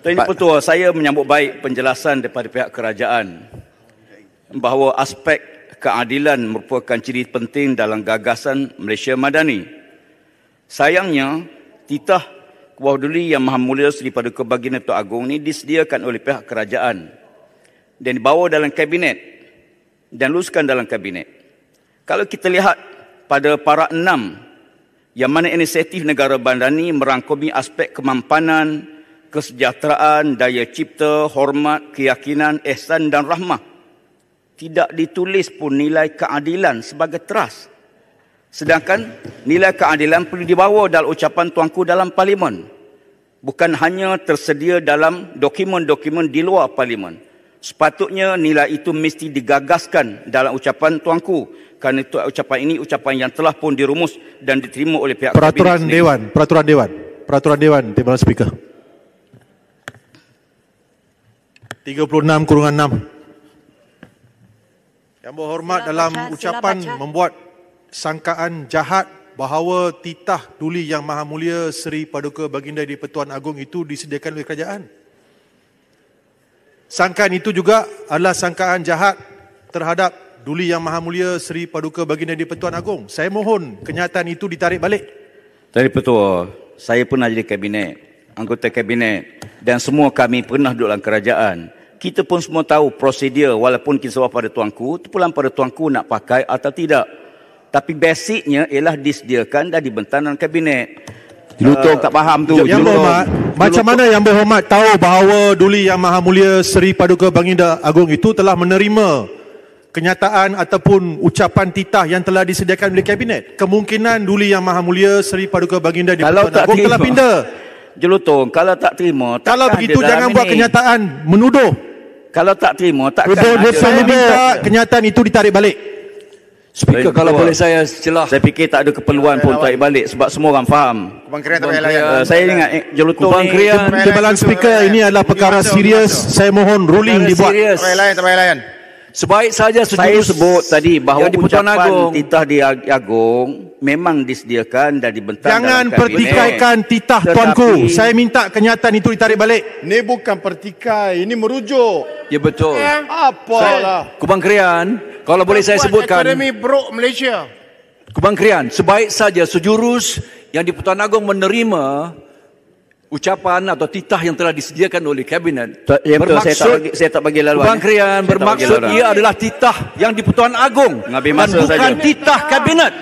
Tuan Yang Pertua, saya menyambut baik penjelasan daripada pihak kerajaan bahawa aspek keadilan merupakan ciri penting dalam gagasan Malaysia Madani. Sayangnya, titah kuah duli yang maha mulia Seri Paduka Baginda Tuan Agong ini disediakan oleh pihak kerajaan dan dibawa dalam kabinet dan luluskan dalam kabinet. Kalau kita lihat pada para enam yang mana inisiatif negara bandar ini merangkumi aspek kemampanan, kesejahteraan, daya cipta, hormat, keyakinan, ihsan dan rahmah. Tidak ditulis pun nilai keadilan sebagai teras. Sedangkan nilai keadilan perlu dibawa dalam ucapan tuanku dalam parlimen. Bukan hanya tersedia dalam dokumen-dokumen di luar parlimen. Sepatutnya nilai itu mesti digagaskan dalam ucapan tuanku kerana itu ucapan ini ucapan yang telah pun dirumus dan diterima oleh pihak peraturan dewan peraturan dewan peraturan dewan terima kasih speaker 36 kurungan 6. Yang berhormat sila dalam baca, ucapan membuat sangkaan jahat bahawa titah duli yang maha mulia Seri Paduka Baginda di Pertuan Agong itu disediakan oleh kerajaan. Sangkaan itu juga adalah sangkaan jahat terhadap duli yang maha mulia Seri Paduka Baginda di Pertuan Agong. Saya mohon kenyataan itu ditarik balik. Tuan Petua, saya pernah jadi kabinet, anggota kabinet dan semua kami pernah duduk dalam kerajaan. Kita pun semua tahu prosedur walaupun kita sewa pada tuanku, terpulang pada tuanku nak pakai atau tidak. Tapi basicnya ialah disediakan dan dibentang dalam kabinet. Jelutong uh, ah, tak faham tu. Yang berhormat, macam mana yang berhormat tahu bahawa Duli Yang Maha Mulia Seri Paduka Banginda Agong itu telah menerima kenyataan ataupun ucapan titah yang telah disediakan oleh kabinet? Kemungkinan Duli Yang Maha Mulia Seri Paduka Banginda di Pertuan Agong telah pindah jelutong kalau tak terima kalau begitu jangan ini. buat kenyataan menuduh kalau tak terima tak saya minta kenyataan itu ditarik balik speaker saya kalau boleh saya celah saya fikir tak ada keperluan pun tarik balik sebab semua orang faham eh, saya ingat eh, jelutong kebangkrian timbalan speaker ini adalah perkara serius saya mohon ruling dibuat layan, Sebaik saja sejurus Saya sebut tadi bahawa yang ucapan Agung. titah di Agong memang disediakan dan dibentangkan. Jangan pertikaikan titah Tetapi, tuanku. Saya minta kenyataan itu ditarik balik. Ini bukan pertikai, ini merujuk. Ya betul. Ya. Eh, Apa lah. Kubang Krian, kalau boleh saya sebutkan. Akademi Brok Malaysia. Kubang Krian, sebaik saja sejurus yang di Pertuan Agong menerima ucapan atau titah yang telah disediakan oleh kabinet ya, betul. bermaksud saya tak, saya tak bagi laluan Bang bermaksud ia adalah titah yang di Pertuan Agong dan bukan saja. titah kabinet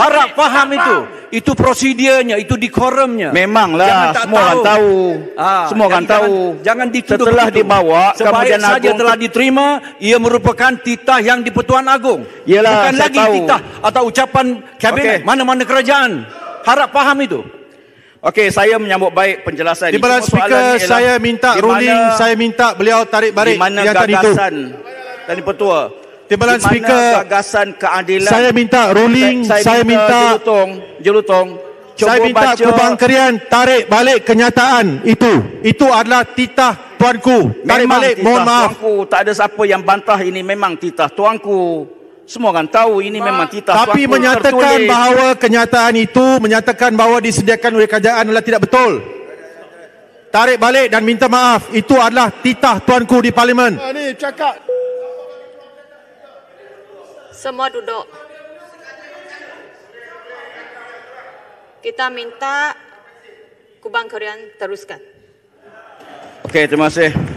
harap faham itu itu prosedurnya itu dikoremnya memanglah semua orang tahu ah, semua orang tahu, ah, jangan, tahu. jangan setelah itu. dibawa kemudian saja agung. telah diterima ia merupakan titah yang di Pertuan Agong bukan lagi tahu. titah atau ucapan kabinet okay. mana-mana kerajaan harap faham itu Okey, saya menyambut baik penjelasan ini. Timbalan Speaker, saya minta ruling, saya minta beliau tarik balik yang tadi itu. Di mana gagasan dan petua? Timbalan Speaker, gagasan keadilan? Saya minta ruling, saya, saya minta, jelutong, jelutong. saya minta baca. Kubang Kerian tarik balik kenyataan itu. Itu adalah titah tuanku. Tarik memang balik, titah mohon maaf. Tuanku, tak ada siapa yang bantah ini memang titah tuanku. Semua orang tahu ini memang titah Tapi menyatakan tertulis. bahawa kenyataan itu menyatakan bahawa disediakan oleh kerajaan adalah tidak betul. Tarik balik dan minta maaf. Itu adalah titah tuanku di parlimen. Ah, Semua duduk. Kita minta Kubang Korean teruskan. Okey, terima kasih.